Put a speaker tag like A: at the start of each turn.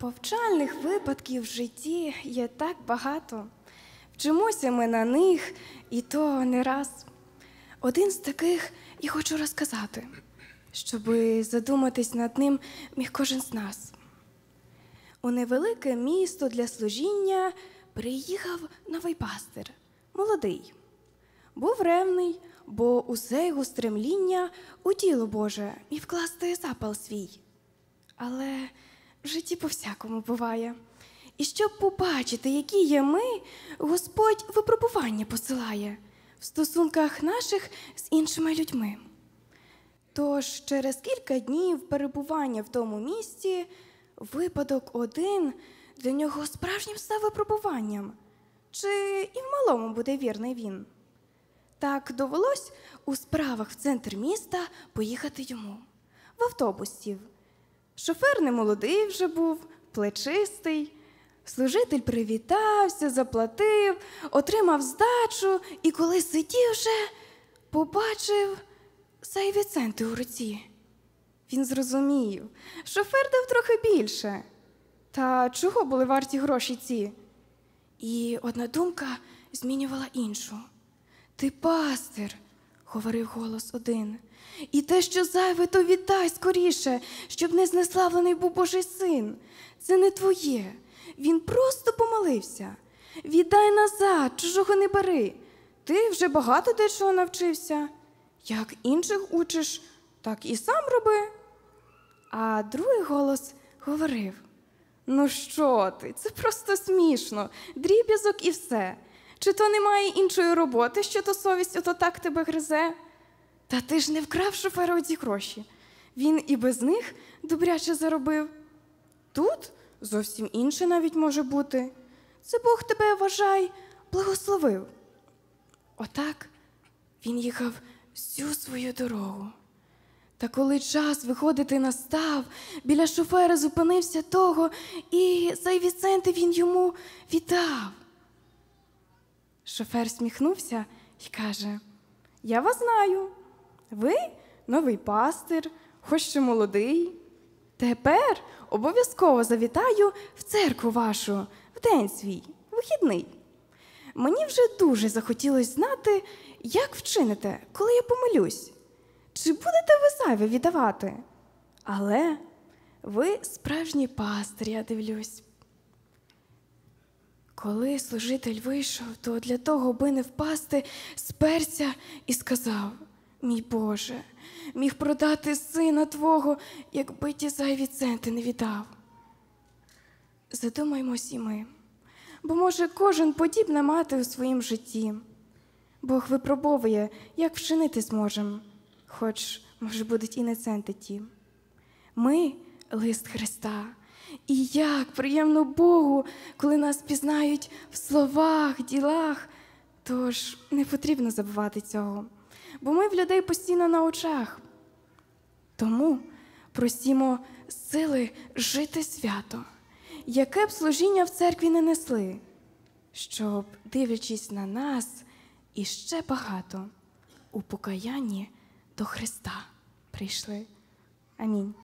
A: Повчальних випадків в житті є так багато. Вчимося ми на них і то не раз. Один з таких і хочу розказати, щоб задуматись над ним міг кожен з нас. У невелике місто для служіння приїхав новий пастир, молодий. Був ревний, бо усе його стремління у тіло Боже і вкласти запал свій. Але в житті по-всякому буває. І щоб побачити, які є ми, Господь випробування посилає в стосунках наших з іншими людьми. Тож через кілька днів перебування в тому місці випадок один для нього справжнім став випробуванням, чи і в малому буде вірний він. Так довелось у справах в центр міста поїхати йому в автобусів. Шофер немолодий вже був, плечистий. Служитель привітався, заплатив, отримав здачу і, коли сидів вже, побачив зайві центи у руці. Він зрозумів, шофер дав трохи більше. Та чого були варті гроші ці? І одна думка змінювала іншу. Ти пастир, говорив голос один. І те, що зайве, то віддай скоріше, щоб не знеславлений був Божий син. Це не твоє. Він просто помолився. Віддай назад, чужого не бери. Ти вже багато дечого навчився. Як інших учиш, так і сам роби. А другий голос говорив: Ну що ти? Це просто смішно, дріб'язок і все. Чи то немає іншої роботи, що то совість ото так тебе гризе? Та ти ж не вкрав шофера оті гроші. Він і без них добряче заробив. Тут зовсім інше навіть може бути. Це Бог тебе вважай, благословив. Отак він їхав всю свою дорогу. Та коли час виходити настав, біля шофера зупинився того, і цей віценти він йому віддав. Шофер сміхнувся і каже: Я вас знаю. Ви новий пастир, хоч ще молодий. Тепер обов'язково завітаю в церкву вашу в день свій, вихідний. Мені вже дуже захотілося знати, як вчините, коли я помилюсь. Чи будете ви зайве віддавати? Але ви справжній пастир, я дивлюсь. Коли служитель вийшов, то для того, би не впасти, сперся і сказав: Мій Боже, міг продати сина Твого, якби ті зайві центи не віддав. Задумаймось і ми, бо може кожен подібна мати у своїм житті. Бог випробовує, як вчинити зможем, хоч, може, будуть і не центи ті. Ми лист Христа. І як приємно Богу, коли нас пізнають в словах, ділах. Тож не потрібно забувати цього, бо ми в людей постійно на очах. Тому просімо сили жити свято, яке б служіння в церкві не несли, щоб, дивлячись на нас, іще багато у покаянні до Христа прийшли. Амінь.